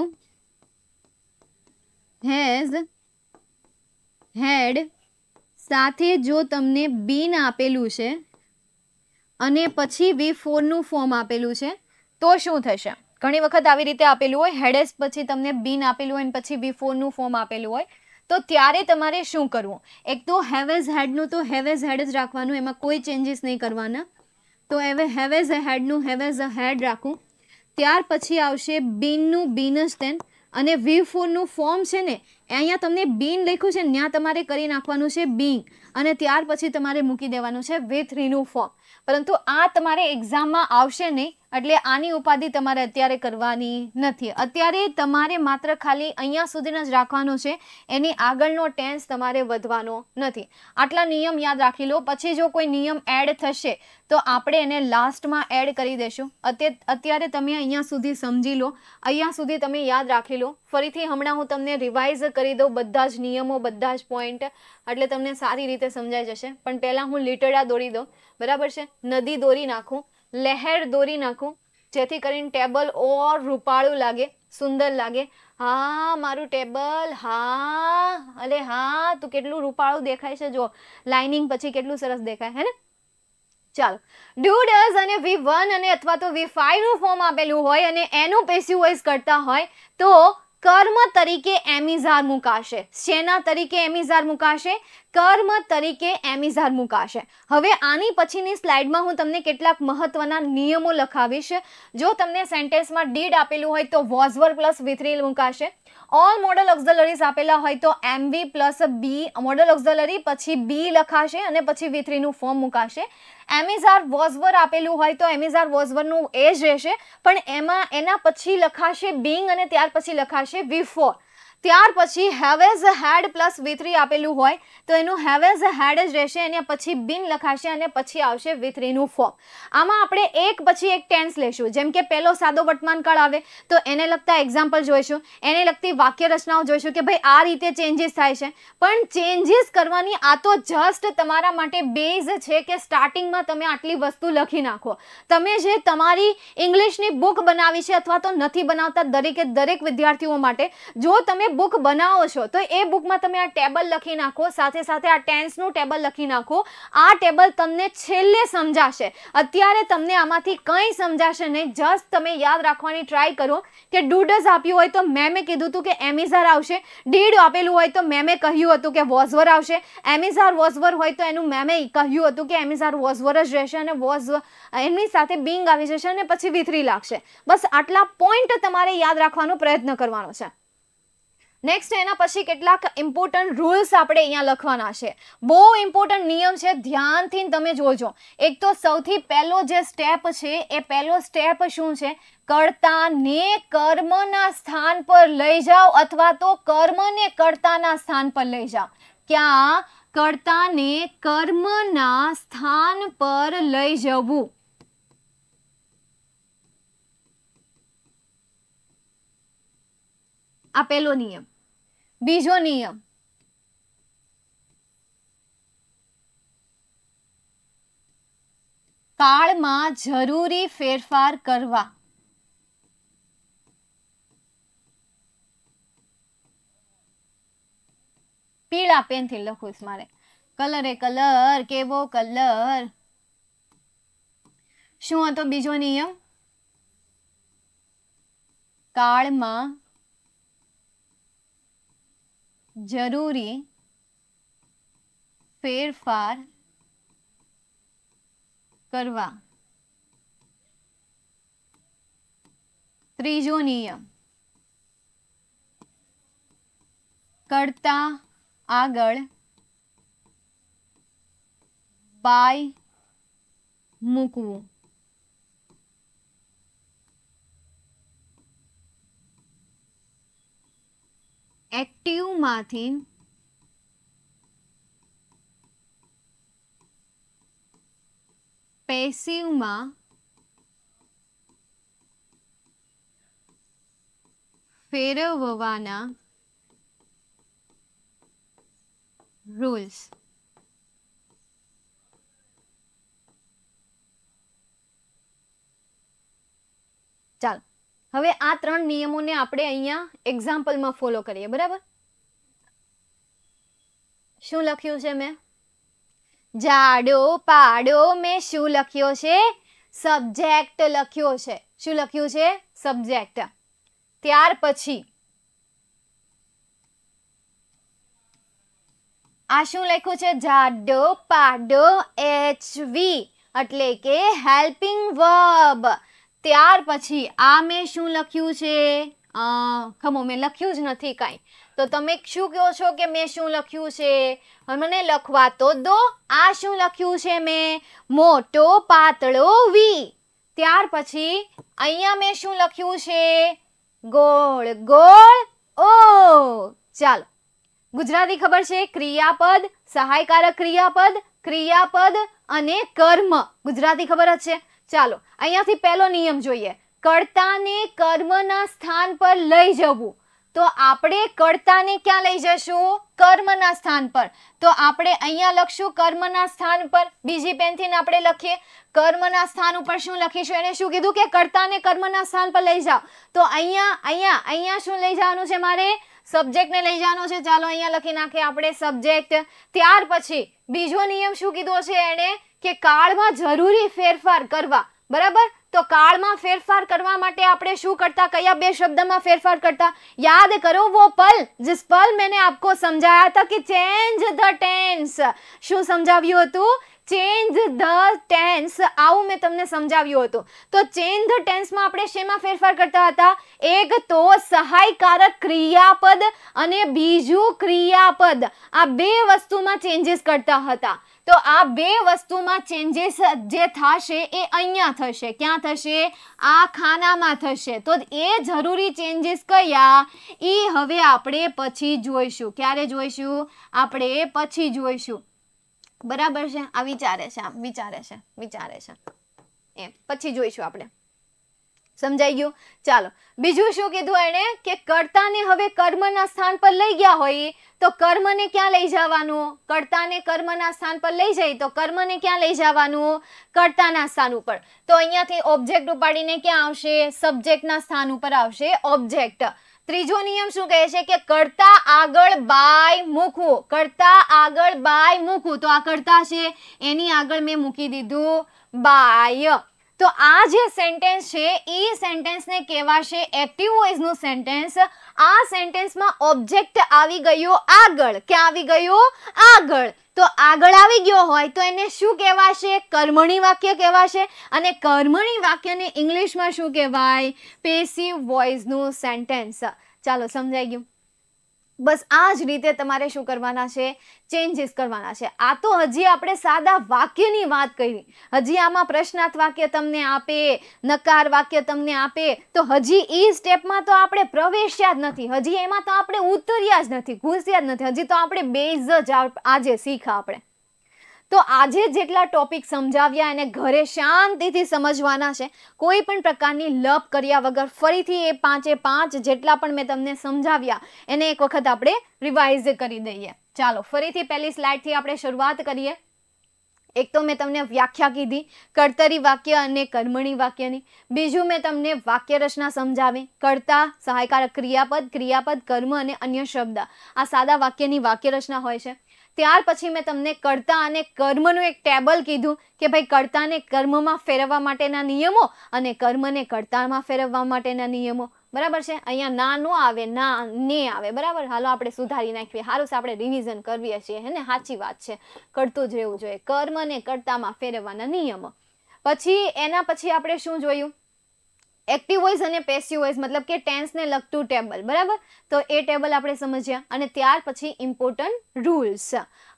હેઝ હેડ સાથે જો તમને બીન આપેલું છે અને પછી વી ફોરનું ફોર્મ આપેલું છે તો શું થશે ઘણી વખત આવી રીતે આપેલું હોય હેડેસ પછી તમને બીન આપેલું હોય અને પછી વી ફોરનું ફોર્મ આપેલું હોય તો ત્યારે તમારે શું કરવું એક તો હેવેઝ હેડનું તો હેવેઝ હેડ જ રાખવાનું એમાં કોઈ ચેન્જીસ નહીં કરવાના તો હવે હેવેઝ અ હેડનું હેવેઝ અ હેડ રાખું ત્યાર પછી આવશે બીનનું બીન જ તેન અને વેવ ફોનનું ફોર્મ છે ને અહીંયા તમને બીન લખ્યું છે ત્યાં તમારે કરી નાખવાનું છે બીંગ અને ત્યાર પછી તમારે મૂકી દેવાનું છે વે થ્રીનું ફોર્મ પરંતુ આ તમારે એક્ઝામમાં આવશે નહીં એટલે આની ઉપાધિ તમારે અત્યારે કરવાની નથી અત્યારે તમારે માત્ર ખાલી અહીંયા સુધીને જ રાખવાનો છે એની આગળનો ટેન્સ તમારે વધવાનો નથી આટલા નિયમ યાદ રાખી લો પછી જો કોઈ નિયમ એડ થશે તો આપણે એને લાસ્ટમાં એડ કરી દેશું અત્યારે તમે અહીંયા સુધી સમજી લો અહીંયા સુધી તમે યાદ રાખી લો ફરીથી હમણાં હું તમને રિવાઇઝ કરી દઉં બધા જ નિયમો બધા જ પોઈન્ટ એટલે તમને સારી રીતે સમજાઈ જશે પણ પહેલાં હું લીટડા દોરી દઉં બરાબર છે નદી દોરી નાખું લહેર દોરી નાખું જેથી કરીને ટેબલ ઓર રૂપાળું લાગે સુંદર લાગે હા મારું ટેબલ હા અલે હા તું કેટલું રૂપાળું દેખાય છે જો લાઇનિંગ પછી કેટલું સરસ દેખાય હેને ને ચાલો ડ્યુડર્સ અને વી વન અને અથવા તો વી ફાઈવનું ફોર્મ આપેલું હોય અને એનું પેસ્યુવાઇઝ કરતા હોય તો કર્મ તરીકે એમિઝાર મુકાશે શેના તરીકે એમિઝાર મુકાશે કર્મ તરીકે એમિઝાર મુકાશે હવે આની પછીની સ્લાઇડમાં હું તમને કેટલાક મહત્વના નિયમો લખાવીશ જો તમને સેન્ટેન્સમાં ડીડ આપેલું હોય તો વોઝવર પ્લસ વિથરીલ મુકાશે ઓલ મોડલ ઓક્ઝલરીઝ આપેલા હોય તો MV plus be modal auxiliary પછી બી લખાશે અને પછી વિથરીનું ફોર્મ મુકાશે એમિઝાર વોઝવર આપેલું હોય તો એમિઝાર વોઝવરનું એ જ રહેશે પણ એમાં એના પછી લખાશે બિંગ અને ત્યાર પછી લખાશે વી ફોર ત્યાર પછી હેવેઝ હેડ પ્લસ વિથરી આપેલું હોય તો એનું હેવેઝ હેડ જ રહેશે અને પછી બિન લખાશે અને પછી આવશે વિથરીનું થ્રીનું ફોર્મ આમાં આપણે એક પછી એક ટેન્સ લેશું જેમ કે પહેલો સાદો વર્તમાનકાળ આવે તો એને લગતા એક્ઝામ્પલ જોઈશું એને લગતી વાક્ય રચનાઓ જોઈશું કે ભાઈ આ રીતે ચેન્જીસ થાય છે પણ ચેન્જીસ કરવાની આ તો જસ્ટ તમારા માટે બેઝ છે કે સ્ટાર્ટિંગમાં તમે આટલી વસ્તુ લખી નાખો તમે જે તમારી ઇંગ્લિશની બુક બનાવી છે અથવા તો નથી બનાવતા દરેકે દરેક વિદ્યાર્થીઓ માટે જો તમે બુક બનાવો છો તો એ બુકમાં તમે આ ટેબલ લખી નાખો સાથે સાથે આ ટેન્સનું ટેબલ લખી નાખો આ ટેબલ તમને છેલ્લે સમજાશે અત્યારે તમને આમાંથી કંઈ સમજાશે નહીં જસ્ટ તમે યાદ રાખવાની ટ્રાય કરો કે ડૂડઝ આપ્યું હોય તો મેમે કીધું હતું કે એમિઝાર આવશે ડીડ આપેલું હોય તો મેમે કહ્યું હતું કે વોઝવર આવશે એમિઝાર વોઝવર હોય તો એનું મેમે કહ્યું હતું કે એમિઝાર વોઝવર જ રહેશે અને વોઝ એમની સાથે બિંગ આવી જશે અને પછી વિથરી લાગશે બસ આટલા પોઈન્ટ તમારે યાદ રાખવાનો પ્રયત્ન કરવાનો છે નેક્સ્ટ એના પછી કેટલાક ઇમ્પોર્ટન્ટ રૂલ્સ આપણે અહીંયા લખવાના છે બહુ ઇમ્પોર્ટન્ટ નિયમ છે ધ્યાનથી તમે જોજો એક તો સૌથી પહેલો જે સ્ટેપ છે એ પહેલો સ્ટેપ શું છે કર્તાને કર્મના સ્થાન પર લઈ જાઓ અથવા તો કર્મને કર્તાના સ્થાન પર લઈ જાઓ ક્યાં કર્તાને કર્મના સ્થાન પર લઈ જવું આ પહેલો નિયમ બીજો નિયમ કાળમાં જરૂરી ફેરફાર કરવા પીળા પેનથી લખું છું મારે કલર એ કલર કેવો કલર શું હતો બીજો નિયમ કાળમાં जरूरी फेरफार करवा तीजो नियम करता आग बाय मुकवू એક્ટિવમાંથી પેસિવમાં ફેરવવાના રૂલ્સ ચાલો હવે આ ત્રણ નિયમોને આપણે અહીંયા એક્ઝામ્પલમાં ફોલો કરીએ બરાબર શું લખ્યું છે મેં જાડો પાડો મેં શું લખ્યો છે સબ્જેક્ટ લખ્યો છે શું લખ્યું છે સબ્જેક્ટ ત્યાર પછી આ શું લખ્યું છે જાડો પાડો એચવી એટલે કે હેલ્પિંગ વર્બ ત્યાર પછી આ મેં શું લખ્યું છે ખમો મેં લખ્યું જ નથી કાંઈ તો તમે શું કહો છો કે મેં શું લખ્યું છે મને લખવા તો દો આ શું લખ્યું છે મેં મોટો પાતળો વી ત્યાર પછી અહીંયા મેં શું લખ્યું છે ગોળ ગોળ ઓ ચાલો ગુજરાતી ખબર છે ક્રિયાપદ સહાયકારક ક્રિયાપદ ક્રિયાપદ અને કર્મ ગુજરાતી ખબર જ છે ચાલો અહીંયાથી પહેલો નિયમ જોઈએ કર્તાને કર્મના સ્થાન પર લઈ જવું તો આપણે કરતાને ક્યાં લઈ જશું કર્મના સ્થાન પર તો આપણે અહીંયા લખશું કર્મના સ્થાન પર બીજી પેનથી આપણે લખીએ કર્મના સ્થાન ઉપર શું લખીશું એને શું કીધું કે કર્તાને કર્મના સ્થાન પર લઈ જાઓ તો અહીંયા અહીંયા અહીંયા શું લઈ જવાનું છે મારે સબ્જેક્ટને લઈ જવાનું છે ચાલો અહીંયા લખી નાખીએ આપણે સબ્જેક્ટ ત્યાર પછી બીજો નિયમ શું કીધો છે એણે કે કાળમાં જરૂરી ફેરફાર કરવા બરાબર તો કાળમાં ફેરફાર કરવા માટે આપણે શું કરતા કયા બે શબ્દમાં ફેરફાર કરતા યાદ કરો વો પલ जिस પલ मैंने आपको समझाया હતા કે ચેન્જ ધ ટેન્સ શું સમજાવ્યું હતું ચેન્જ ધ ટેન્સ આવું મેં તમને સમજાવ્યું હતું તો ચેન્જ ધ ટેન્સમાં આપણે શેમાં ફેરફાર કરતા હતા એક તો સહાયકારક ક્રિયાપદ અને બીજું ક્રિયાપદ આ બે વસ્તુમાં ચેન્જીસ કરતા હતા તો આ બે વસ્તુમાં ચેન્જીસ જે થશે એ અહીંયા થશે ક્યાં થશે આ ખાનામાં થશે તો એ જરૂરી ચેન્જીસ કયા એ હવે આપણે પછી જોઈશું ક્યારે જોઈશું આપણે પછી જોઈશું બરાબર છે આ વિચારે છે આ વિચારે છે વિચારે છે એ પછી જોઈશું આપણે સમજાઈ ગયું ચાલો બીજું શું કીધું એને કે કર્તાને હવે કર્મના સ્થાન પર લઈ ગયા હોય તો કર્મને ક્યાં લઈ જવાનું કર્તાને કર્મના સ્થાન પર લઈ જાય તો કર્મને ક્યાં લઈ જવાનું કર્તાના સ્થાન ઉપર તો અહીંયાથી ઓબ્જેક્ટ ઉપાડીને ક્યાં આવશે સબ્જેક્ટના સ્થાન ઉપર આવશે ઓબ્જેક્ટ ત્રીજો નિયમ શું કહે છે કે કરતા આગળ બાય મૂકવું કરતા આગળ બાય મૂકવું તો આ કરતા છે એની આગળ મેં મૂકી દીધું બાય તો આ જે સેન્ટેન્સ છે એ સેન્ટેન્સને કહેવાશે એક્ટિવ વોઇસનું સેન્ટેન્સ આ સેન્ટેન્સમાં ઓબ્જેક્ટ આવી ગયો આગળ ક્યાં આવી ગયો આગળ તો આગળ આવી ગયો હોય તો એને શું કહેવાશે કર્મણી વાક્ય કહેવાશે અને કર્મણી વાક્યને ઇંગ્લિશમાં શું કહેવાય પેસિવ વોઇસનું સેન્ટેન્સ ચાલો સમજાઈ ગયું બસ આ જ રીતે તમારે શું કરવાના છે ચેન્જીસ કરવાના છે આ તો હજી આપણે સાદા વાક્યની વાત કરી હજી આમાં પ્રશ્નાર્થ વાક્ય તમને આપે નકાર વાક્ય તમને આપે તો હજી એ સ્ટેપમાં તો આપણે પ્રવેશ્યા જ નથી હજી એમાં તો આપણે ઉતર્યા જ નથી ઘૂસ્યા જ નથી હજી તો આપણે બેઝ જ આજે શીખા આપણે તો આજે જેટલા ટોપિક સમજાવ્યા એને ઘરે શાંતિથી સમજવાના છે કોઈ પણ પ્રકારની લપ કર્યા વગર ફરીથી એ પાંચે પાંચ જેટલા પણ મેં તમને સમજાવ્યા એને એક વખત આપણે રિવાઇઝ કરી દઈએ ચાલો ફરીથી પહેલી સ્લાઇડથી આપણે શરૂઆત કરીએ એક તો મેં તમને વ્યાખ્યા કીધી કર્તરી વાક્ય અને કર્મણી વાક્યની બીજું મેં તમને વાક્ય રચના સમજાવી કરતા સહાયકારક ક્રિયાપદ ક્રિયાપદ કર્મ અને અન્ય શબ્દ આ સાદા વાક્યની વાક્ય રચના હોય છે ત્યાર પછી મેં તમને કર્તા અને કર્મનું એક ટેબલ કીધું કે ભાઈ કર્તાને કર્મમાં ફેરવવા માટેના નિયમો અને કર્મને કરતામાં ફેરવવા માટેના નિયમો બરાબર છે અહીંયા ના નો આવે ના ને આવે બરાબર હાલો આપણે સુધારી નાખીએ હારું આપણે રિવિઝન કરીએ છીએ હે ને સાચી વાત છે કરતું જ રહેવું જોઈએ કર્મને કરતામાં ફેરવવાના નિયમો પછી એના પછી આપણે શું જોયું એક્ટિવ વોઇસ અને પેસિવ વોઇસ મતલબ કે ટેન્સને લગતું ટેબલ બરાબર તો એ ટેબલ આપણે સમજ્યા અને ત્યાર પછી ઇમ્પોર્ટન્ટ રૂલ્સ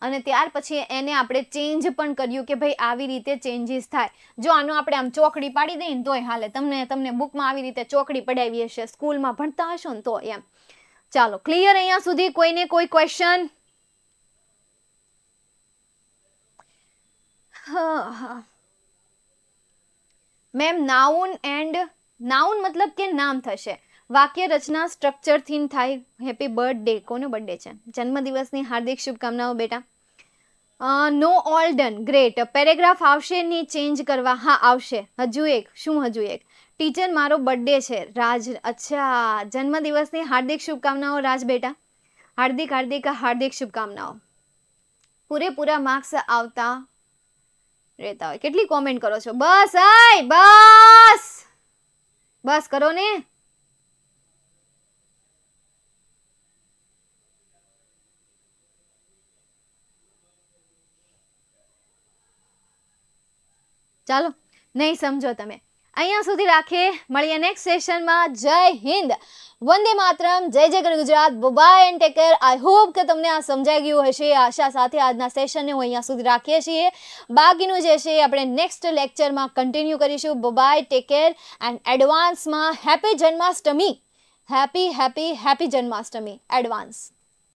અને ત્યાર પછી એને આપણે ચેન્જ પણ કર્યું કે ભાઈ આવી રીતે ચેન્જીસ થાય જો આનો આપણે આમ ચોકડી પાડી દઈએ ને તોય હાલે તમને તમને બુકમાં આવી રીતે ચોકડી પડાવી હશે સ્કૂલમાં ભણતા હશો ને તો એમ ચાલો ક્લિયર અહીંયા સુધી કોઈને કોઈ ક્વેશ્ચન હા હા મેમ નાઉન એન્ડ નાઉન મતલબ કે નામ થશે વાક્ય રચના સ્ટ્રક્ચર થીમ થાય હેપી બર્થડે કોનો બર્થડે છે જન્મદિવસની હાર્દિક શુભકામનાઓ બેટા નો ઓલ ડન ગ્રેટ પેરેગ્રાફ આવશે ની ચેન્જ કરવા હા આવશે હજુ એક શું હજુ એક ટીચર મારો બર્થડે છે રાજ અચ્છા જન્મદિવસની હાર્દિક શુભકામનાઓ રાજ બેટા હાર્દિક હાર્દિક હાર્દિક શુભકામનાઓ પૂરેપૂરા માર્ક્સ આવતા રહેતા હોય કેટલી કોમેન્ટ કરો છો બસ આય બસ बस करो ने चलो नहीं समझो ते અહીંયા સુધી રાખીએ મળીએ નેક્સ્ટ સેશનમાં જય હિન્દ વંદે માતરમ જય જય Gujarat bye and take care I hope કે તમને આ સમજાઈ ગયું હશે આશા સાથે આજના સેશનને હું અહીંયા સુધી રાખીએ છીએ બાકીનું જે છે આપણે નેક્સ્ટ લેક્ચરમાં કન્ટિન્યુ કરીશું બાય ટેક કેર એન્ડ એડવાન્સમાં happy Janmashtami happy happy happy Janmashtami advance